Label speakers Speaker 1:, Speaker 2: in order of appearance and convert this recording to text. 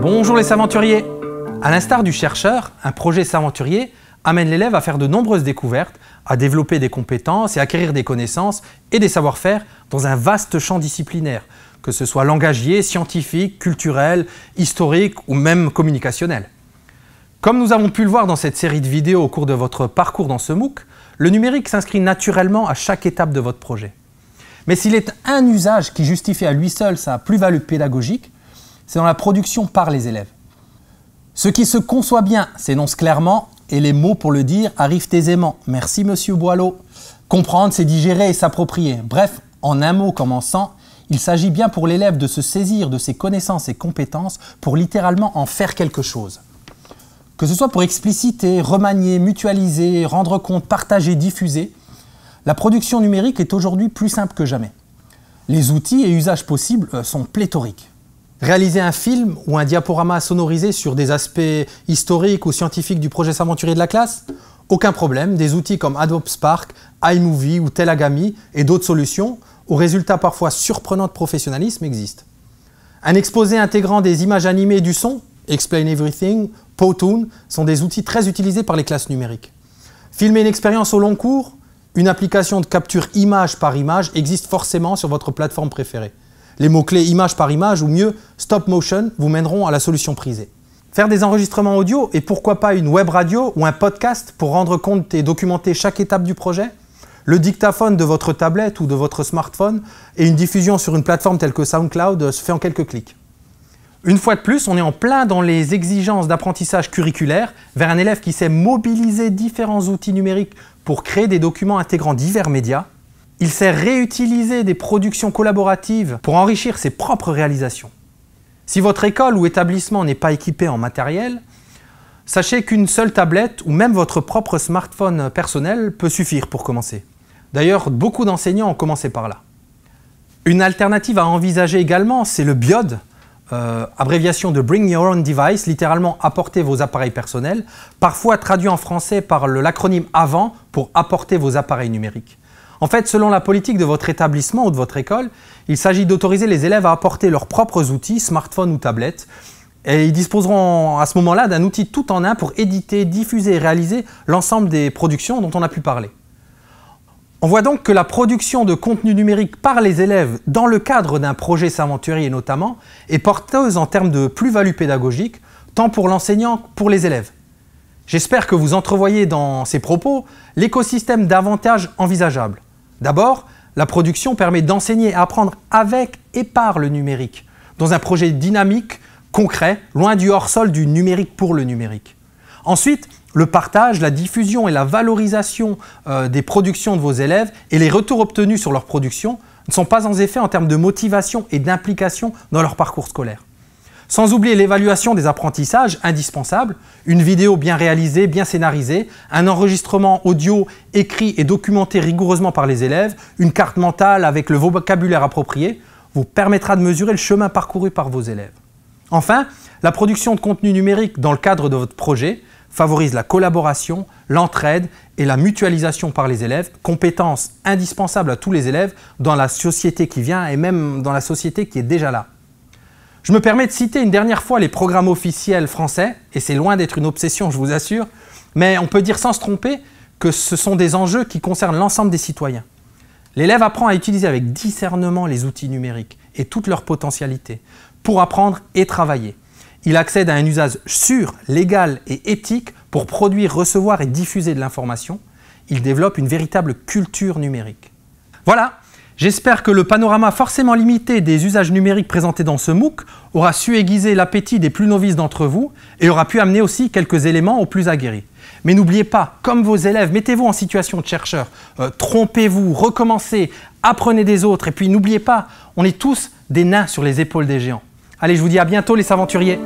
Speaker 1: Bonjour les aventuriers À l'instar du chercheur, un projet s'aventurier amène l'élève à faire de nombreuses découvertes, à développer des compétences et acquérir des connaissances et des savoir-faire dans un vaste champ disciplinaire, que ce soit langagier, scientifique, culturel, historique ou même communicationnel. Comme nous avons pu le voir dans cette série de vidéos au cours de votre parcours dans ce MOOC, le numérique s'inscrit naturellement à chaque étape de votre projet. Mais s'il est un usage qui justifie à lui seul sa plus-value pédagogique, c'est dans la production par les élèves. Ce qui se conçoit bien s'énonce clairement et les mots pour le dire arrivent aisément. Merci monsieur Boileau. Comprendre, c'est digérer et s'approprier. Bref, en un mot commençant, il s'agit bien pour l'élève de se saisir de ses connaissances et compétences pour littéralement en faire quelque chose. Que ce soit pour expliciter, remanier, mutualiser, rendre compte, partager, diffuser, la production numérique est aujourd'hui plus simple que jamais. Les outils et usages possibles euh, sont pléthoriques. Réaliser un film ou un diaporama sonorisé sur des aspects historiques ou scientifiques du projet s'aventurier de la classe Aucun problème, des outils comme Adobe Spark, iMovie ou Telagami et d'autres solutions, aux résultats parfois surprenants de professionnalisme, existent. Un exposé intégrant des images animées et du son, Explain Everything, Powtoon, sont des outils très utilisés par les classes numériques. Filmer une expérience au long cours, une application de capture image par image existe forcément sur votre plateforme préférée. Les mots-clés image par image ou mieux stop motion vous mèneront à la solution prisée. Faire des enregistrements audio et pourquoi pas une web radio ou un podcast pour rendre compte et documenter chaque étape du projet Le dictaphone de votre tablette ou de votre smartphone et une diffusion sur une plateforme telle que SoundCloud euh, se fait en quelques clics. Une fois de plus, on est en plein dans les exigences d'apprentissage curriculaire vers un élève qui sait mobiliser différents outils numériques pour créer des documents intégrant divers médias il sait réutiliser des productions collaboratives pour enrichir ses propres réalisations. Si votre école ou établissement n'est pas équipé en matériel, sachez qu'une seule tablette ou même votre propre smartphone personnel peut suffire pour commencer. D'ailleurs, beaucoup d'enseignants ont commencé par là. Une alternative à envisager également, c'est le BIOD, euh, abréviation de Bring Your Own Device, littéralement apporter vos appareils personnels, parfois traduit en français par l'acronyme AVANT pour apporter vos appareils numériques. En fait, selon la politique de votre établissement ou de votre école, il s'agit d'autoriser les élèves à apporter leurs propres outils, smartphones ou tablettes, et ils disposeront à ce moment-là d'un outil tout en un pour éditer, diffuser et réaliser l'ensemble des productions dont on a pu parler. On voit donc que la production de contenu numérique par les élèves dans le cadre d'un projet Saventurier notamment est porteuse en termes de plus-value pédagogique, tant pour l'enseignant que pour les élèves. J'espère que vous entrevoyez dans ces propos l'écosystème davantage envisageable. D'abord, la production permet d'enseigner et apprendre avec et par le numérique, dans un projet dynamique, concret, loin du hors-sol du numérique pour le numérique. Ensuite, le partage, la diffusion et la valorisation euh, des productions de vos élèves et les retours obtenus sur leur production ne sont pas en effet en termes de motivation et d'implication dans leur parcours scolaire. Sans oublier l'évaluation des apprentissages indispensables, une vidéo bien réalisée, bien scénarisée, un enregistrement audio écrit et documenté rigoureusement par les élèves, une carte mentale avec le vocabulaire approprié, vous permettra de mesurer le chemin parcouru par vos élèves. Enfin, la production de contenu numérique dans le cadre de votre projet favorise la collaboration, l'entraide et la mutualisation par les élèves, compétences indispensables à tous les élèves dans la société qui vient et même dans la société qui est déjà là. Je me permets de citer une dernière fois les programmes officiels français, et c'est loin d'être une obsession, je vous assure, mais on peut dire sans se tromper que ce sont des enjeux qui concernent l'ensemble des citoyens. L'élève apprend à utiliser avec discernement les outils numériques et toutes leurs potentialités pour apprendre et travailler. Il accède à un usage sûr, légal et éthique pour produire, recevoir et diffuser de l'information. Il développe une véritable culture numérique. Voilà, J'espère que le panorama forcément limité des usages numériques présentés dans ce MOOC aura su aiguiser l'appétit des plus novices d'entre vous et aura pu amener aussi quelques éléments aux plus aguerris. Mais n'oubliez pas, comme vos élèves, mettez-vous en situation de chercheur, euh, trompez-vous, recommencez, apprenez des autres et puis n'oubliez pas, on est tous des nains sur les épaules des géants. Allez, je vous dis à bientôt les aventuriers.